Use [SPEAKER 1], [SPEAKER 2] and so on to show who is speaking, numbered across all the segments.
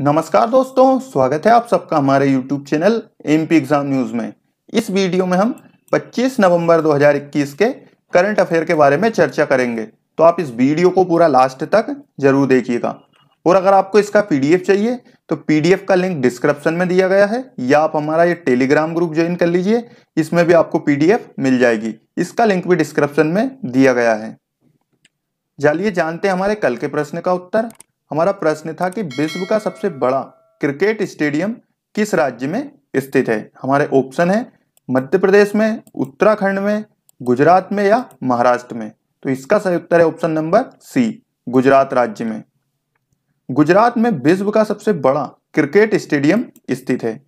[SPEAKER 1] नमस्कार दोस्तों स्वागत है आप सबका हमारे YouTube channel M P exam news में इस वीडियो में हम 25 नवंबर 2021 के करंट अफेयर के बारे में चर्चा करेंगे तो आप इस वीडियो को पूरा लास्ट तक जरूर देखिएगा और अगर आपको इसका पीडीएफ चाहिए तो पीडीएफ का लिंक डिस्क्रिप्शन में दिया गया है या आप हमारा ये टेलीग्राम ग्रुप ज्वाइन कर लीजिए इसमें भी आपको पीडीएफ मिल जाएगी इसका लिंक भी डिस्क्रिप्शन में दिया गया है चलिए जानते हैं हमारे कल के प्रश्न का उत्तर हमारा प्रश्न था कि विश्व का सबसे बड़ा क्रिकेट स्टेडियम किस राज्य में स्थित है हमारे ऑप्शन है मध्य प्रदेश में उत्तराखंड में गुजरात में या महाराष्ट्र में तो इसका सही उत्तर है ऑप्शन नंबर सी गुजरात राज्य में गुजरात में विश्व का सबसे बड़ा क्रिकेट स्टेडियम स्थित है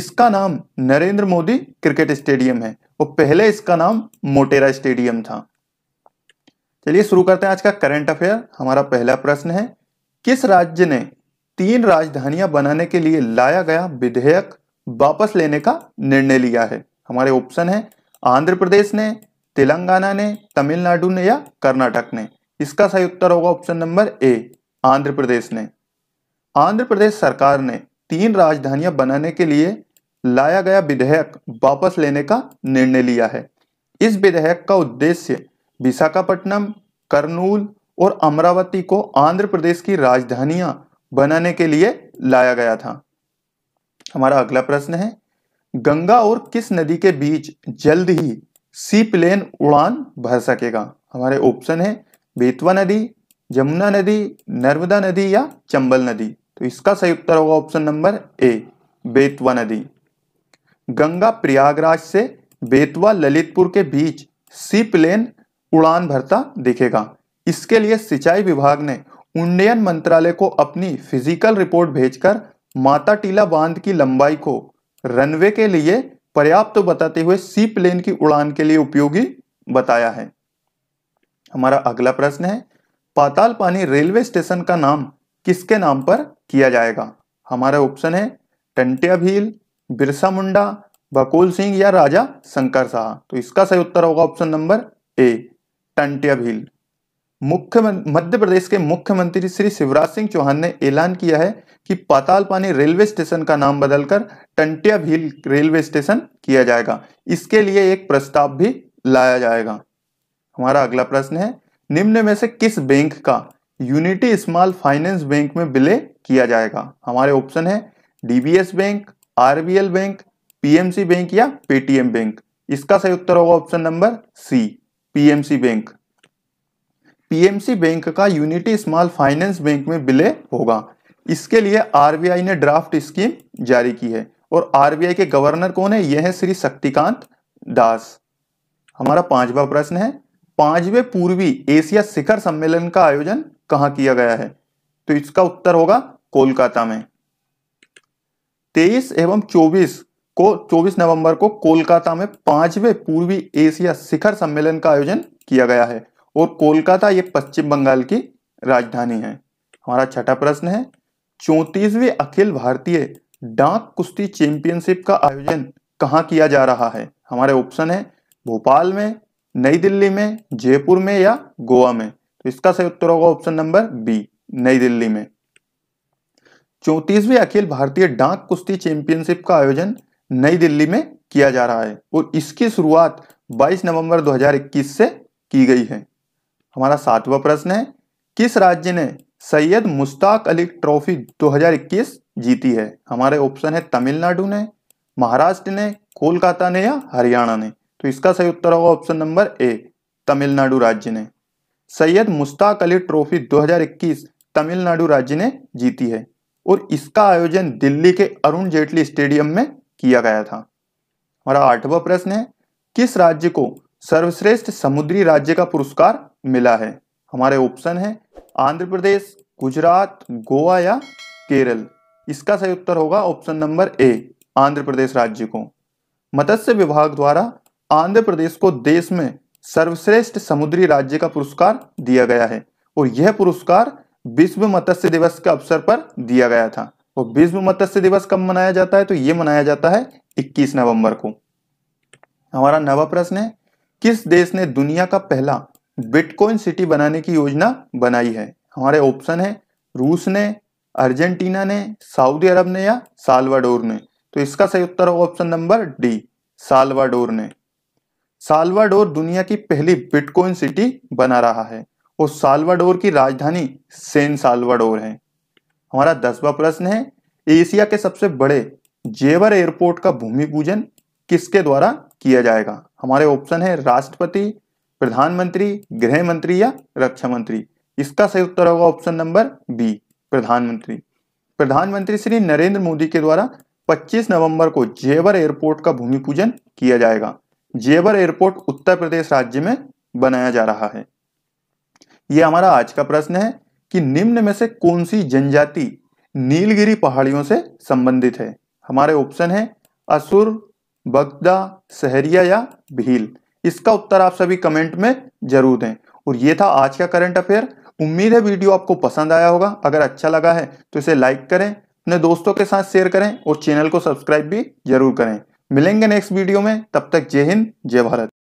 [SPEAKER 1] इसका नाम नरेंद्र मोदी क्रिकेट स्टेडियम है और पहले इसका नाम मोटेरा स्टेडियम था चलिए शुरू करते हैं आज का करंट अफेयर हमारा पहला प्रश्न है किस राज्य ने तीन राजधानियां बनाने के लिए लाया गया विधेयक वापस लेने का निर्णय लिया है हमारे ऑप्शन है आंध्र प्रदेश ने तेलंगाना ने तमिलनाडु ने या कर्नाटक ने इसका सही उत्तर होगा option number A Andhra Pradesh ने आंध्र प्रदेश सरकार ने तीन राजधानियां बनाने के लिए लाया गया विधेयक वापस लेने का निर्णय लिया है इस विधेयक का उद्देश्य विशाखापट्टनम कर्नूल और अमरावती को आंध्र प्रदेश की राजधानियां बनाने के लिए लाया गया था हमारा अगला प्रश्न है गंगा और किस नदी के बीच जल्द ही सी प्लेन उड़ान भर सकेगा हमारे ऑप्शन है बेतवा नदी जमुना नदी नर्मदा नदी या चंबल नदी तो इसका सही उत्तर होगा ऑप्शन नंबर ए बेतवा नदी गंगा प्रयागराज से बेतवा ललितपुर के बीच सी प्लेन उड़ान भरता दिखेगा इसके लिए सिंचाई विभाग ने उन्नयन मंत्रालय को अपनी फिजिकल रिपोर्ट भेजकर माता टीला बांध की लंबाई को रनवे के लिए पर्याप्त तो बताते हुए सी प्लेन की उड़ान के लिए उपयोगी बताया है हमारा अगला प्रश्न है पाताल पानी रेलवे स्टेशन का नाम किसके नाम पर किया जाएगा हमारा ऑप्शन है टंटिया भील बिरसा मुंडा बकोल सिंह या राजा शंकर शाह तो इसका सही उत्तर होगा option number A Tantia Bhil मुख्य मध्य प्रदेश के मुख्यमंत्री श्री शिवराज सिंह चौहान ने ऐलान किया है कि पाताल पानी रेलवे स्टेशन का नाम बदलकर टंटिया भील रेलवे स्टेशन किया जाएगा इसके लिए एक प्रस्ताव भी लाया जाएगा हमारा अगला प्रश्न है निम्न में से किस बैंक का यूनिटी स्मॉल फाइनेंस बैंक में विलय किया जाएगा हमारे ऑप्शन है DBS bank RBL bank PMC bank या पेटीएम बैंक इसका सही उत्तर होगा option number C PMC bank PMC bank का यूनिटी स्मॉल फाइनेंस बैंक में विलय होगा इसके लिए आरबीआई ने ड्राफ्ट स्कीम जारी की है और आरबीआई के गवर्नर कौन है यह है श्री शक्तिकांत दास हमारा पांचवा प्रश्न है पांचवे पूर्वी एशिया शिखर सम्मेलन का आयोजन कहां किया गया है तो इसका उत्तर होगा कोलकाता में तेईस एवं चौबीस को 24 नवंबर को कोलकाता में पांचवे पूर्वी एशिया शिखर सम्मेलन का आयोजन किया गया है और कोलकाता ये पश्चिम बंगाल की राजधानी है हमारा छठा प्रश्न है चौतीसवीं अखिल भारतीय डाक कुश्ती चैंपियनशिप का आयोजन कहाँ किया जा रहा है हमारे ऑप्शन है भोपाल में नई दिल्ली में जयपुर में या गोवा में तो इसका सही उत्तर होगा ऑप्शन नंबर बी नई दिल्ली में चौतीसवीं अखिल भारतीय डाक कुश्ती चैंपियनशिप का आयोजन नई दिल्ली में किया जा रहा है और इसकी शुरुआत 22 नवंबर 2021 से की गई है हमारा सातवां प्रश्न है किस राज्य ने सैयद मुश्ताक अली ट्रॉफी 2021 जीती है हमारे ऑप्शन है तमिलनाडु ने महाराष्ट्र ने कोलकाता ने या हरियाणा ने तो इसका सही उत्तर होगा ऑप्शन नंबर ए तमिलनाडु राज्य ने सैयद मुश्ताक अली ट्रॉफी 2021 तमिलनाडु राज्य ने जीती है और इसका आयोजन दिल्ली के अरुण जेटली स्टेडियम में किया गया था हमारा आठवां प्रश्न है किस राज्य को सर्वश्रेष्ठ समुद्री राज्य का पुरस्कार मिला है हमारे ऑप्शन है आंध्र प्रदेश गुजरात गोवा या केरल इसका सही उत्तर होगा option number A Andhra Pradesh राज्य को मत्स्य विभाग द्वारा आंध्र प्रदेश को देश में सर्वश्रेष्ठ समुद्री राज्य का पुरस्कार दिया गया है और यह पुरस्कार विश्व मत्स्य दिवस के अवसर पर दिया गया था और विश्व मत्स्य दिवस कब मनाया जाता है तो यह मनाया जाता है 21 नवंबर को हमारा नवा प्रश्न है किस देश ने दुनिया का पहला बिटकॉइन सिटी बनाने की योजना बनाई है हमारे ऑप्शन है रूस ने अर्जेंटीना ने सऊदी अरब ने या सालवाडोर ने तो इसका सही उत्तर होगा ऑप्शन नंबर डी सालवाडोर ने सालवाडोर दुनिया की पहली बिटकॉइन सिटी बना रहा है और सालवाडोर की राजधानी सेन सालवाडोर है हमारा दसवा प्रश्न है एशिया के सबसे बड़े जेवर एयरपोर्ट का भूमि पूजन किसके द्वारा किया जाएगा हमारे ऑप्शन है राष्ट्रपति प्रधानमंत्री गृह मंत्री या रक्षा मंत्री इसका सही उत्तर होगा ऑप्शन नंबर बी प्रधानमंत्री प्रधानमंत्री श्री नरेंद्र मोदी के द्वारा 25 नवंबर को जेवर एयरपोर्ट का भूमि पूजन किया जाएगा जेवर एयरपोर्ट उत्तर प्रदेश राज्य में बनाया जा रहा है यह हमारा आज का प्रश्न है कि निम्न में से कौन सी जनजाति नीलगिरी पहाड़ियों से संबंधित है हमारे ऑप्शन है असुर बगदा सहरिया या भील इसका उत्तर आप सभी कमेंट में जरूर दें और ये था आज का करंट अफेयर उम्मीद है वीडियो आपको पसंद आया होगा अगर अच्छा लगा है तो इसे लाइक करें अपने दोस्तों के साथ शेयर करें और चैनल को सब्सक्राइब भी जरूर करें मिलेंगे नेक्स्ट वीडियो में तब तक जय हिंद जय भारत